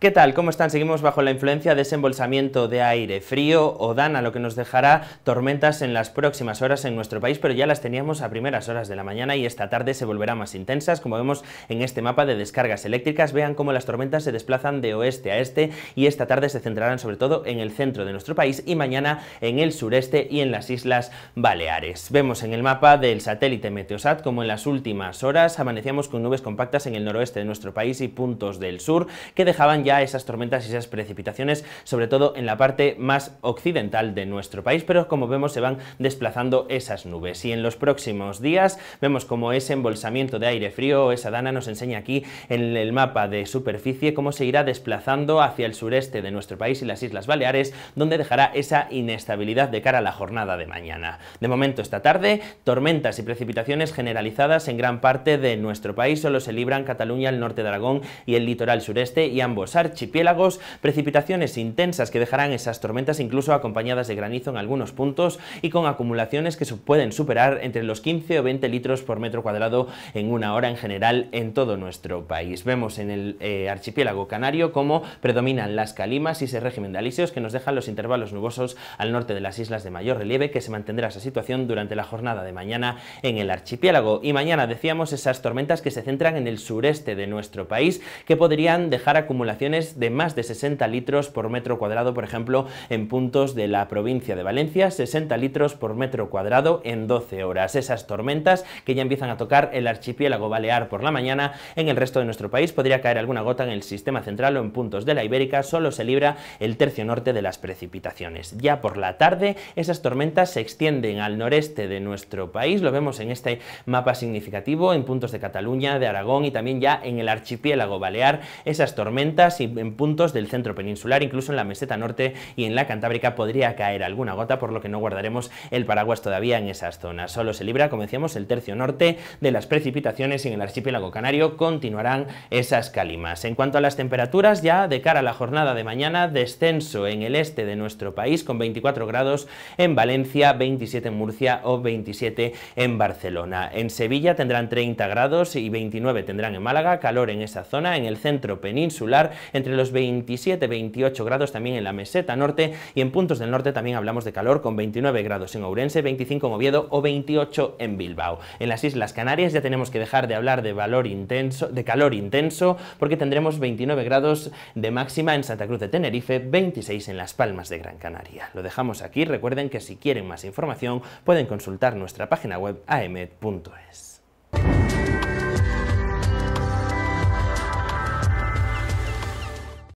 ¿Qué tal? ¿Cómo están? Seguimos bajo la influencia de ese de aire frío o dana, lo que nos dejará tormentas en las próximas horas en nuestro país, pero ya las teníamos a primeras horas de la mañana y esta tarde se volverán más intensas, como vemos en este mapa de descargas eléctricas. Vean cómo las tormentas se desplazan de oeste a este y esta tarde se centrarán sobre todo en el centro de nuestro país y mañana en el sureste y en las Islas Baleares. Vemos en el mapa del satélite Meteosat como en las últimas horas amanecíamos con nubes compactas en el noroeste de nuestro país y puntos del sur que dejaban ya esas tormentas y esas precipitaciones, sobre todo en la parte más occidental de nuestro país, pero como vemos se van desplazando esas nubes y en los próximos días vemos como ese embolsamiento de aire frío, esa dana nos enseña aquí en el mapa de superficie cómo se irá desplazando hacia el sureste de nuestro país y las Islas Baleares, donde dejará esa inestabilidad de cara a la jornada de mañana. De momento esta tarde, tormentas y precipitaciones generalizadas en gran parte de nuestro país, solo se libran Cataluña, el norte de Aragón y el litoral sureste y ambos archipiélagos, precipitaciones intensas que dejarán esas tormentas incluso acompañadas de granizo en algunos puntos y con acumulaciones que pueden superar entre los 15 o 20 litros por metro cuadrado en una hora en general en todo nuestro país. Vemos en el eh, archipiélago canario cómo predominan las calimas y ese régimen de alisios que nos dejan los intervalos nubosos al norte de las islas de mayor relieve que se mantendrá esa situación durante la jornada de mañana en el archipiélago. Y mañana decíamos esas tormentas que se centran en el sureste de nuestro país que podrían dejar acumulaciones de más de 60 litros por metro cuadrado, por ejemplo, en puntos de la provincia de Valencia, 60 litros por metro cuadrado en 12 horas. Esas tormentas que ya empiezan a tocar el archipiélago balear por la mañana, en el resto de nuestro país podría caer alguna gota en el sistema central o en puntos de la Ibérica, solo se libra el tercio norte de las precipitaciones. Ya por la tarde, esas tormentas se extienden al noreste de nuestro país, lo vemos en este mapa significativo, en puntos de Cataluña, de Aragón y también ya en el archipiélago balear, esas tormentas y en puntos del centro peninsular, incluso en la meseta norte y en la Cantábrica podría caer alguna gota, por lo que no guardaremos el paraguas todavía en esas zonas. Solo se libra, como decíamos, el tercio norte de las precipitaciones y en el archipiélago canario continuarán esas calimas. En cuanto a las temperaturas, ya de cara a la jornada de mañana, descenso en el este de nuestro país con 24 grados en Valencia, 27 en Murcia o 27 en Barcelona. En Sevilla tendrán 30 grados y 29 tendrán en Málaga, calor en esa zona, en el centro peninsular entre los 27-28 y grados también en la meseta norte y en puntos del norte también hablamos de calor con 29 grados en Ourense, 25 en Oviedo o 28 en Bilbao. En las Islas Canarias ya tenemos que dejar de hablar de valor intenso, de calor intenso porque tendremos 29 grados de máxima en Santa Cruz de Tenerife, 26 en Las Palmas de Gran Canaria. Lo dejamos aquí, recuerden que si quieren más información pueden consultar nuestra página web amet.es.